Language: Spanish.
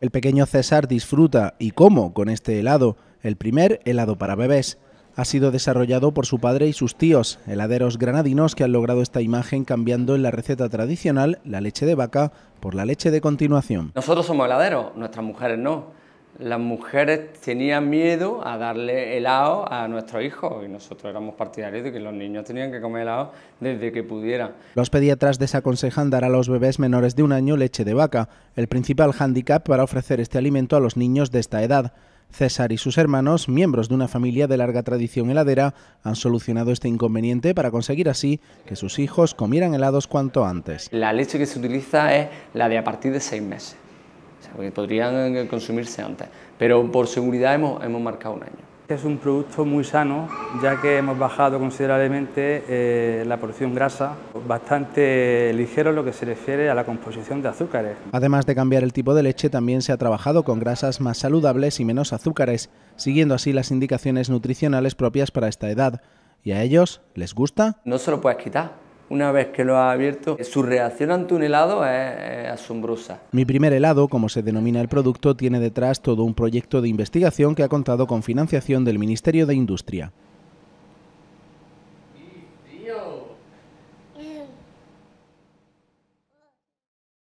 El pequeño César disfruta y cómo con este helado, el primer helado para bebés. Ha sido desarrollado por su padre y sus tíos, heladeros granadinos que han logrado esta imagen cambiando en la receta tradicional la leche de vaca por la leche de continuación. Nosotros somos heladeros, nuestras mujeres no las mujeres tenían miedo a darle helado a nuestros hijos y nosotros éramos partidarios de que los niños tenían que comer helado desde que pudieran. Los pediatras desaconsejan dar a los bebés menores de un año leche de vaca, el principal hándicap para ofrecer este alimento a los niños de esta edad. César y sus hermanos, miembros de una familia de larga tradición heladera, han solucionado este inconveniente para conseguir así que sus hijos comieran helados cuanto antes. La leche que se utiliza es la de a partir de seis meses. O sea, podrían eh, consumirse antes. Pero por seguridad hemos, hemos marcado un año. Es un producto muy sano, ya que hemos bajado considerablemente eh, la porción grasa, bastante ligero lo que se refiere a la composición de azúcares. Además de cambiar el tipo de leche, también se ha trabajado con grasas más saludables y menos azúcares, siguiendo así las indicaciones nutricionales propias para esta edad. ¿Y a ellos les gusta? No se lo puedes quitar una vez que lo ha abierto, su reacción ante un helado es, asombrosa. Mi primer helado, como se denomina el producto, tiene detrás todo un proyecto de investigación que ha contado con financiación del Ministerio de Industria.